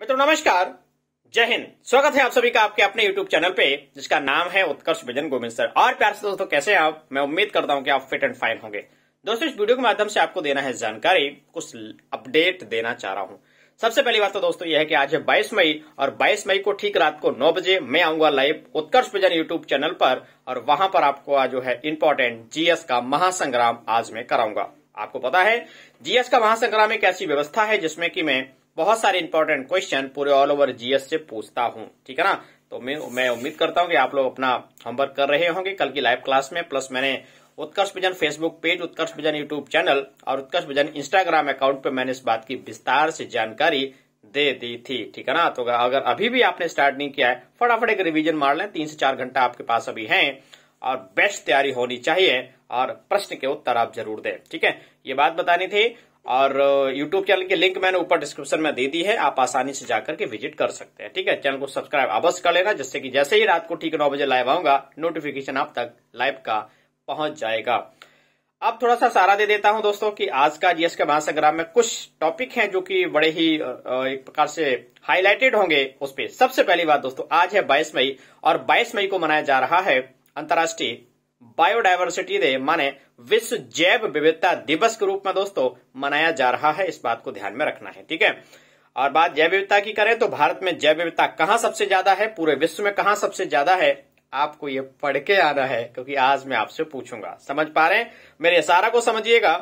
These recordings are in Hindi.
मित्रों नमस्कार जय हिंद स्वागत है आप सभी का आपके अपने YouTube चैनल पे जिसका नाम है उत्कर्ष विजन गोविंद सर और प्यार से दोस्तों कैसे हैं आप मैं उम्मीद करता हूं कि आप फिट एंड फाइन होंगे दोस्तों इस वीडियो के माध्यम से आपको देना है जानकारी कुछ अपडेट देना चाह रहा हूं सबसे पहली बात तो दोस्तों यह है कि आज है बाईस मई और बाईस मई को ठीक रात को नौ बजे मैं आऊंगा live Utkarsh Vision YouTube channel पर और वहां पर आपको आज जो है इम्पोर्टेंट जीएस का महासंग्राम आज मैं कराऊंगा आपको पता है जीएस का महासंग्राम एक ऐसी व्यवस्था है जिसमें कि मैं बहुत सारे इंपॉर्टेंट क्वेश्चन पूरे ऑल ओवर जीएस से पूछता हूँ ठीक है ना तो मैं मैं उम्मीद करता हूँ कि आप लोग अपना होमवर्क कर रहे होंगे कल की लाइव क्लास में प्लस मैंने Utkarsh Vision Facebook page Utkarsh Vision YouTube channel और उत्कर्ष विजन इंस्टाग्राम अकाउंट पर मैंने इस बात की विस्तार से जानकारी दे दी थी ठीक है ना तो अगर अभी भी आपने स्टार्ट नहीं किया है फटाफट एक रिविजन मार लें तीन से चार घंटा आपके पास अभी है और बेस्ट तैयारी होनी चाहिए और प्रश्न के उत्तर आप जरूर दें ठीक है ये बात बतानी थी और यूट्यूब चैनल की लिंक मैंने ऊपर डिस्क्रिप्शन में दे दी है आप आसानी से जाकर के विजिट कर सकते हैं ठीक है चैनल को सब्सक्राइब अवश्य कर लेना जिससे कि जैसे ही रात को ठीक नौ बजे लाइव आऊंगा नोटिफिकेशन आप तक लाइव का पहुंच जाएगा अब थोड़ा सा सारा दे देता हूं दोस्तों कि आज का जीएस के महासंग्राम में कुछ टॉपिक हैं जो कि बड़े ही uh, uh, एक प्रकार से हाईलाइटेड होंगे उस पर सबसे पहली बात दोस्तों आज है बाईस मई और बाईस मई को मनाया जा रहा है अंतर्राष्ट्रीय बायोडायवर्सिटी डे माने विश्व जैव विविधता दिवस के रूप में दोस्तों मनाया जा रहा है इस बात को ध्यान में रखना है ठीक है और बात जैव विविधता की करें तो भारत में जैव विविधता कहां सबसे ज्यादा है पूरे विश्व में कहां सबसे ज्यादा है आपको ये पढ़ के आना है क्योंकि आज मैं आपसे पूछूंगा समझ पा रहे हैं मेरे इशारा को समझिएगा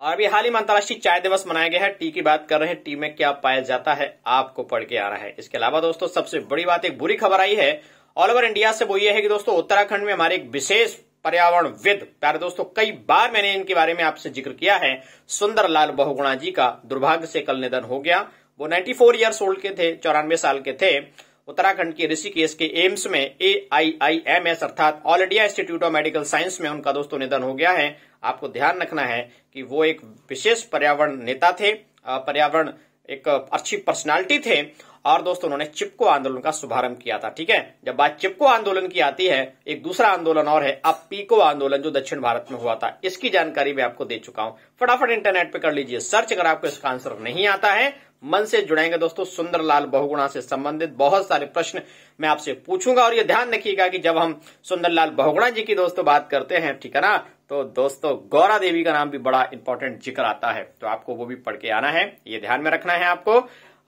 और अभी हाल ही में अंतर्राष्ट्रीय चाय दिवस मनाया गया है टी की बात कर रहे हैं टी में क्या पाया जाता है आपको पढ़ के आ रहा है इसके अलावा दोस्तों सबसे बड़ी बात एक बुरी खबर आई है ऑल ओवर इंडिया से वो ये है कि दोस्तों उत्तराखंड में हमारे एक विशेष पर्यावरण विद प्यारे दोस्तों कई बार मैंने इनके बारे में आपसे जिक्र किया है सुंदरलाल बहुगुणा जी का दुर्भाग्य से कल निधन हो गया वो 94 फोर ईयर्स ओल्ड के थे चौरानवे साल के थे उत्तराखंड के ऋषिकेश के एम्स में A I I M S अर्थात All India Institute of Medical Science में उनका दोस्तों निधन हो गया है आपको ध्यान रखना है कि वो एक विशेष पर्यावरण नेता थे पर्यावरण एक अच्छी पर्सनालिटी थे और दोस्तों उन्होंने चिपको आंदोलन का शुभारंभ किया था ठीक है जब बात चिपको आंदोलन की आती है एक दूसरा आंदोलन और है अब पीको आंदोलन जो दक्षिण भारत में हुआ था इसकी जानकारी मैं आपको दे चुका हूं फटाफट इंटरनेट पे कर लीजिए सर्च अगर आपको इसका आंसर नहीं आता है मन से जुड़ेंगे दोस्तों सुंदरलाल बहुगुणा से संबंधित बहुत सारे प्रश्न मैं आपसे पूछूंगा और ये ध्यान रखिएगा कि जब हम सुंदरलाल बहुगुणा जी की दोस्तों बात करते हैं ठीक है ना तो दोस्तों गौरा देवी का नाम भी बड़ा इंपॉर्टेंट जिक्र आता है तो आपको वो भी पढ़ के आना है ये ध्यान में रखना है आपको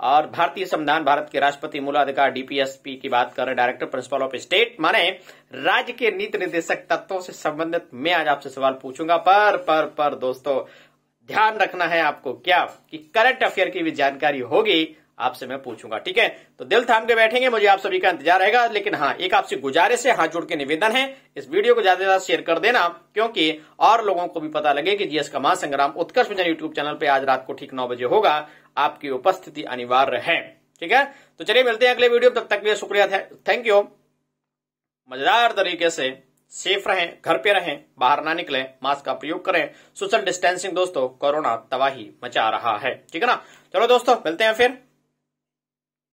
और भारतीय संविधान भारत के राष्ट्रपति मूलाधिकार डीपीएसपी की बात कर रहे डायरेक्टर प्रिंसिपल ऑफ स्टेट माने राज्य के नीति निर्देशक तत्वों से संबंधित मैं आज आपसे सवाल पूछूंगा पर पर पर दोस्तों ध्यान रखना है आपको क्या कि करंट अफेयर की भी जानकारी होगी आपसे मैं पूछूंगा ठीक है तो दिल थाम के बैठेंगे मुझे आप सभी का इंतजार रहेगा लेकिन हाँ एक आपसे गुजारिश है हाथ जोड़ के निवेदन है इस वीडियो को ज्यादा से ज्यादा शेयर कर देना क्योंकि और लोगों को भी पता लगे कि जीएस का संग्राम उत्कर्ष विजन यूट्यूब चैनल पर आज रात को ठीक नौ बजे होगा आपकी उपस्थिति अनिवार्य है ठीक है तो चलिए मिलते हैं अगले वीडियो तब तक लिए शुक्रिया थैंक यू मजेदार तरीके से सेफ रहें घर पे रहें बाहर ना निकलें मास्क का प्रयोग करें सोशल डिस्टेंसिंग दोस्तों कोरोना तबाही मचा रहा है ठीक है ना चलो दोस्तों मिलते हैं फिर